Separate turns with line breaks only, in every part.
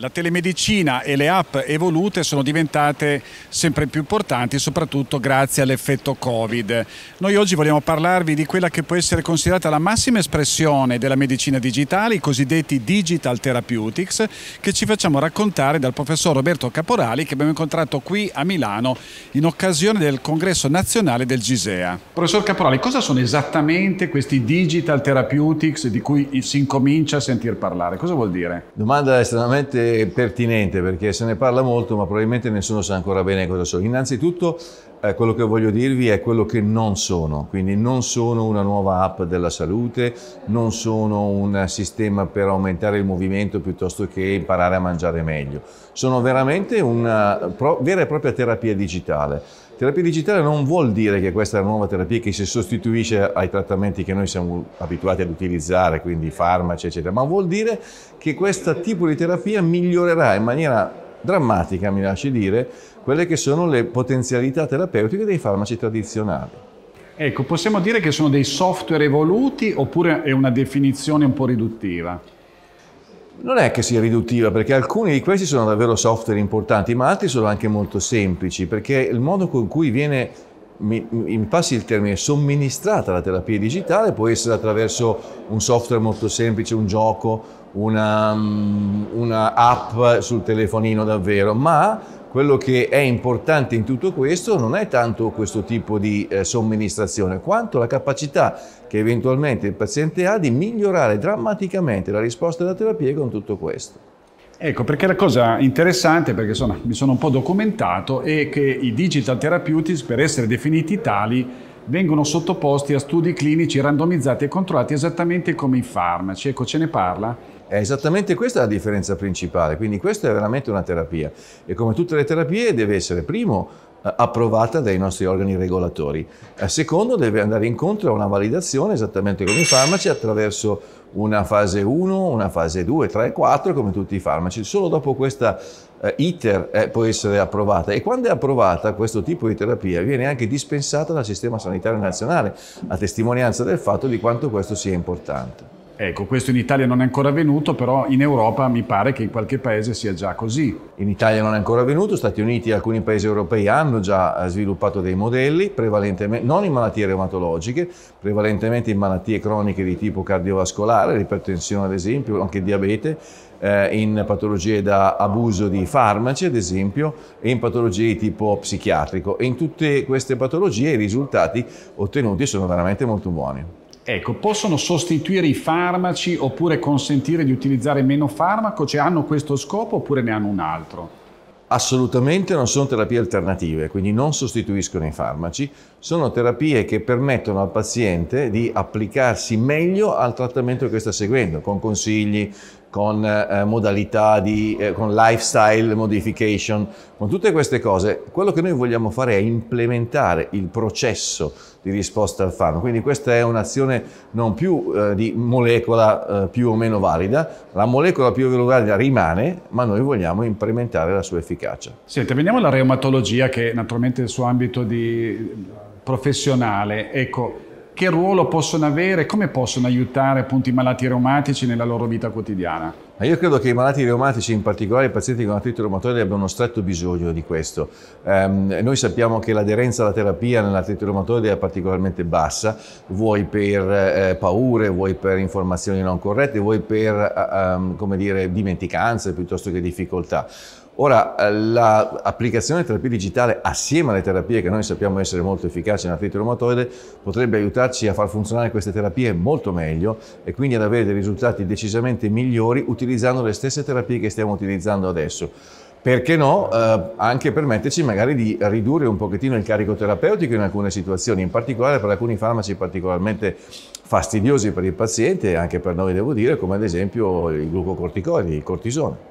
La telemedicina e le app evolute sono diventate sempre più importanti, soprattutto grazie all'effetto Covid. Noi oggi vogliamo parlarvi di quella che può essere considerata la massima espressione della medicina digitale, i cosiddetti digital therapeutics, che ci facciamo raccontare dal professor Roberto Caporali che abbiamo incontrato qui a Milano in occasione del congresso nazionale del Gisea. Professor Caporali, cosa sono esattamente questi digital therapeutics di cui si incomincia a sentir parlare? Cosa vuol dire? Domanda estremamente pertinente
perché se ne parla molto ma probabilmente nessuno sa ancora bene cosa sono. Innanzitutto eh, quello che voglio dirvi è quello che non sono, quindi non sono una nuova app della salute, non sono un sistema per aumentare il movimento piuttosto che imparare a mangiare meglio, sono veramente una pro- vera e propria terapia digitale. Terapia digitale non vuol dire che questa è una nuova terapia che si sostituisce ai trattamenti che noi siamo abituati ad utilizzare, quindi farmaci, eccetera, ma vuol dire che questo tipo di terapia migliorerà in maniera drammatica, mi lasci dire, quelle che sono le potenzialità terapeutiche dei farmaci
tradizionali. Ecco, possiamo dire che sono dei software evoluti oppure è una definizione un po' riduttiva? non è che sia riduttiva, perché alcuni di questi sono
davvero software importanti, ma altri sono anche molto semplici, perché il modo con cui viene in passi il termine, somministrata la terapia digitale, può essere attraverso un software molto semplice, un gioco, una, mm, una app sul telefonino davvero, ma quello che è importante in tutto questo non è tanto questo tipo di eh, somministrazione, quanto la capacità che eventualmente il paziente ha di
migliorare drammaticamente la risposta della terapia con tutto questo. Ecco, perché la cosa interessante, perché sono, mi sono un po' documentato, è che i digital therapeutics, per essere definiti tali, vengono sottoposti a studi clinici randomizzati e controllati esattamente come i farmaci. Ecco, ce ne parla? È esattamente questa la differenza principale, quindi questa è veramente
una terapia e come tutte le terapie deve essere primo eh, approvata dai nostri organi regolatori, eh, secondo deve andare incontro a una validazione esattamente come i farmaci attraverso una fase 1, una fase 2, 3, 4, come tutti i farmaci. Solo dopo questa eh, iter eh, può essere approvata e quando è approvata questo tipo di terapia viene anche
dispensata dal Sistema Sanitario Nazionale, a testimonianza del fatto di quanto questo sia importante. Ecco, questo in Italia non è ancora avvenuto, però in Europa mi pare che in qualche paese sia già così. In Italia non è ancora avvenuto, Stati Uniti e alcuni paesi europei hanno già eh, sviluppato dei modelli,
prevalentemente, non in malattie reumatologiche, prevalentemente in malattie croniche di tipo cardiovascolare, l'ipertensione ad esempio, anche il diabete, eh, in patologie da abuso di farmaci, ad esempio, e in patologie di tipo psichiatrico. E in tutte queste patologie
i risultati ottenuti sono veramente molto buoni. Ecco, possono sostituire i farmaci oppure consentire di utilizzare meno farmaco? Cioè hanno questo scopo oppure ne hanno un altro? Assolutamente non sono terapie alternative, quindi non sostituiscono i farmaci,
sono terapie che permettono al paziente di applicarsi meglio al trattamento che sta seguendo, con consigli, con eh, modalità di, eh, con lifestyle modification, con tutte queste cose, quello che noi vogliamo fare è implementare il processo di risposta al farmaco. Quindi questa è un'azione non più eh, di molecola eh, più o meno valida, la molecola più o meno valida rimane, ma noi vogliamo implementare la sua efficacia.
Senti, veniamo alla reumatologia che naturalmente è il suo ambito di... professionale. Ecco, che ruolo possono avere, come possono aiutare appunto i malati reumatici nella loro vita quotidiana? Ma io credo che i malati reumatici, in particolare i pazienti con
artrite reumatoide, abbiano uno stretto bisogno di questo. Ehm, noi sappiamo che l'aderenza alla terapia nell'artrite reumatoide è particolarmente bassa, vuoi per eh, paure, vuoi per informazioni non corrette, vuoi per eh, ehm, dire, dimenticanze piuttosto che difficoltà. Ora, l'applicazione eh, la terapia digitale assieme alle terapie che noi sappiamo essere molto efficaci nell'artrite reumatoide potrebbe aiutarci a far funzionare queste terapie molto meglio e quindi ad avere dei risultati decisamente migliori utilizzando utilizzando le stesse terapie che stiamo utilizzando adesso. Perché no? Eh, anche permetterci magari di ridurre un pochettino il carico terapeutico in alcune situazioni, in particolare per alcuni farmaci particolarmente fastidiosi per il paziente e anche per noi, devo dire, come ad esempio i glucocorticoidi, il cortisone.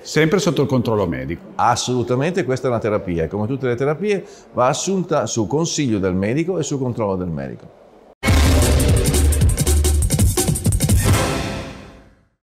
Sempre sotto il controllo medico. Assolutamente, questa è una terapia e come tutte le terapie va assunta su consiglio del medico e su controllo del medico.